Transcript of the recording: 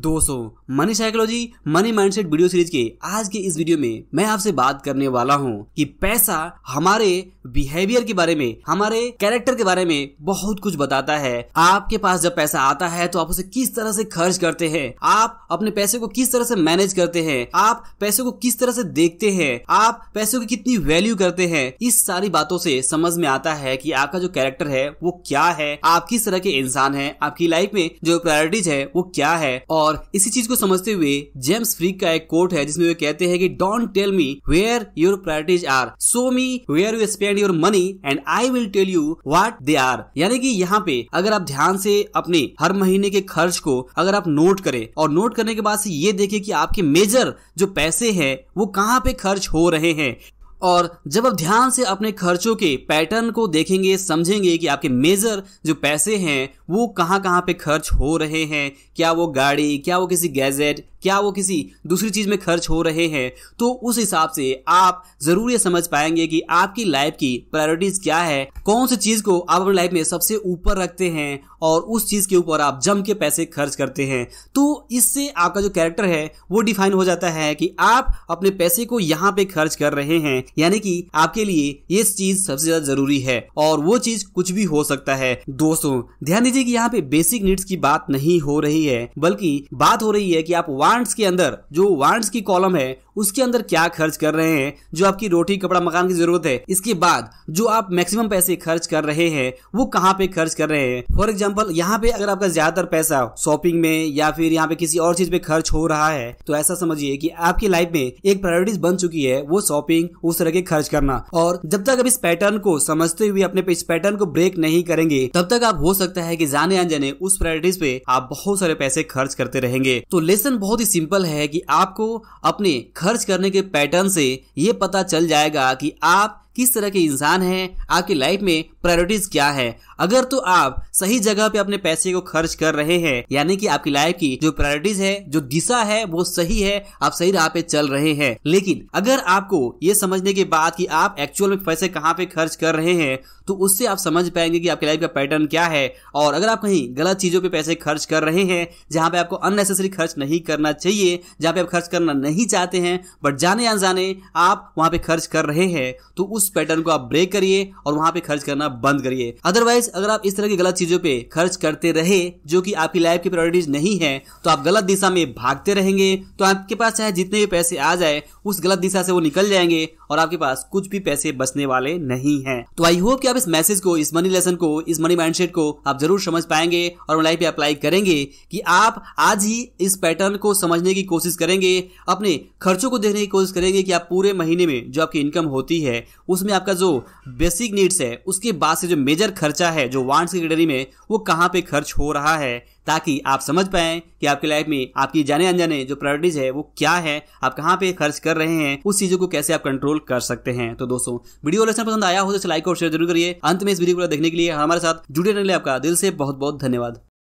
दोस्तों money psychology money mindset video series के आज के इस वीडियो में मैं आपसे बात करने वाला हूं कि पैसा हमारे बिहेवियर के बारे में हमारे कैरेक्टर के बारे में बहुत कुछ बताता है आपके पास जब पैसा आता है तो आप उसे किस तरह से खर्च करते हैं आप अपने पैसे को किस तरह से मैनेज करते हैं आप पैसे को किस तरह से देखते हैं आप पैसे की कितनी वैल्यू करते हैं इस सारी बातों से समझ में आता है की आपका जो कैरेक्टर है वो क्या है आप किस तरह के इंसान है आपकी लाइफ में जो प्रायोरिटीज है वो क्या है और और इसी चीज को समझते हुए जेम्स फ्रीक का एक कोट है जिसमें वे कहते हैं कि don't tell me where your priorities are show me where you spend your money and I will tell you what they are यानी कि यहाँ पे अगर आप ध्यान से अपने हर महीने के खर्च को अगर आप नोट करें और नोट करने के बाद से ये देखें कि आपके मेजर जो पैसे हैं वो कहाँ पे खर्च हो रहे हैं और जब आप ध्यान से अपने खर्चों के पैटर्न को देखेंगे समझेंगे कि आपके मेजर जो पैसे हैं वो कहाँ कहाँ पे खर्च हो रहे हैं क्या वो गाड़ी क्या वो किसी गैजेट क्या वो किसी दूसरी चीज़ में खर्च हो रहे हैं तो उस हिसाब से आप ज़रूर ये समझ पाएंगे कि आपकी लाइफ की प्रायोरिटीज़ क्या है कौन सी चीज़ को आप अपनी लाइफ में सबसे ऊपर रखते हैं और उस चीज़ के ऊपर आप जम के पैसे खर्च करते हैं तो इससे आपका जो कैरेक्टर है वो डिफाइन हो जाता है कि आप अपने पैसे को यहाँ पे खर्च कर रहे हैं यानी कि आपके लिए ये चीज़ सबसे ज़्यादा ज़रूरी है और वो चीज़ कुछ भी हो सकता है दोस्तों ध्यान दीजिए कि यहाँ पे बेसिक नीड्स की बात नहीं हो रही रही है बल्कि बात हो रही है कि आप वांट्स के अंदर जो वांट्स की कॉलम है उसके अंदर क्या खर्च कर रहे हैं जो आपकी रोटी कपड़ा मकान की जरूरत है इसके बाद जो आप मैक्सिमम पैसे खर्च कर रहे हैं वो कहाँ पे खर्च कर रहे हैं फॉर एग्जाम्पल यहाँ पे अगर आपका ज्यादातर पैसा शॉपिंग में या फिर यहाँ पे किसी और चीज पे खर्च हो रहा है तो ऐसा समझिए कि आपकी लाइफ में एक प्रायोरिटीज बन चुकी है वो शॉपिंग उस तरह के खर्च करना और जब तक आप इस पैटर्न को समझते हुए अपने इस पैटर्न को ब्रेक नहीं करेंगे तब तक आप हो सकता है की जाने अनजाने उस प्रायोरिटीज पे आप बहुत सारे सारे पैसे खर्च करते रहेंगे तो लेसन बहुत ही सिंपल है कि आपको अपने खर्च करने के पैटर्न से ये पता चल जाएगा कि आप किस तरह के इंसान हैं आपकी लाइफ में प्रायोरिटीज क्या है अगर तो आप सही जगह पे अपने पैसे को खर्च कर रहे हैं यानी कि आपकी लाइफ की जो प्रायोरिटीज है जो दिशा है वो सही है आप सही राह पे चल रहे हैं लेकिन अगर आपको ये समझने के बाद कि आप एक्चुअल में पैसे कहाँ पे खर्च कर रहे हैं तो उससे आप समझ पाएंगे कि आपकी लाइफ का पैटर्न क्या है और अगर आप कहीं गलत चीजों पे पैसे खर्च कर रहे हैं जहां पे आपको अननेसेसरी खर्च नहीं करना चाहिए जहां पे आप खर्च करना नहीं चाहते हैं बट जाने अनजाने आप वहां पे खर्च कर रहे हैं तो उस उस पैटर्न को आप ब्रेक करिए और वहां पे खर्च करना बंद करिए अदरवाइज अगर आप इस तरह की गलत चीजों पे खर्च करते रहे जो कि आपकी लाइफ की प्रायोरिटीज नहीं है तो आप गलत दिशा में भागते रहेंगे तो आपके पास चाहे जितने भी पैसे आ जाए उस गलत दिशा से वो निकल जाएंगे और आपके पास कुछ भी पैसे बचने वाले नहीं है तो आई होप कि आप इस मैसेज को इस मनी लेसन को इस मनी माइंडसेट को आप जरूर समझ पाएंगे और लाइफ पे अप्लाई करेंगे कि आप आज ही इस पैटर्न को समझने की कोशिश करेंगे अपने खर्चों को देखने की कोशिश करेंगे कि आप पूरे महीने में जो आपकी इनकम होती है उसमें आपका जो बेसिक नीड्स है उसके बाद से जो मेजर खर्चा है जो वांट्स की कैटेगरी में वो कहाँ पे खर्च हो रहा है ताकि आप समझ पाएं कि आपकी लाइफ में आपकी जाने अनजाने जो प्रायोरिटीज है वो क्या है आप कहाँ पे खर्च कर रहे हैं उस चीजों को कैसे आप कंट्रोल कर सकते हैं तो दोस्तों वीडियो लेसन पसंद आया हो तो लाइक और शेयर जरूर करिए अंत में इस वीडियो को देखने के लिए हमारे साथ जुड़े रहने आपका दिल से बहुत बहुत धन्यवाद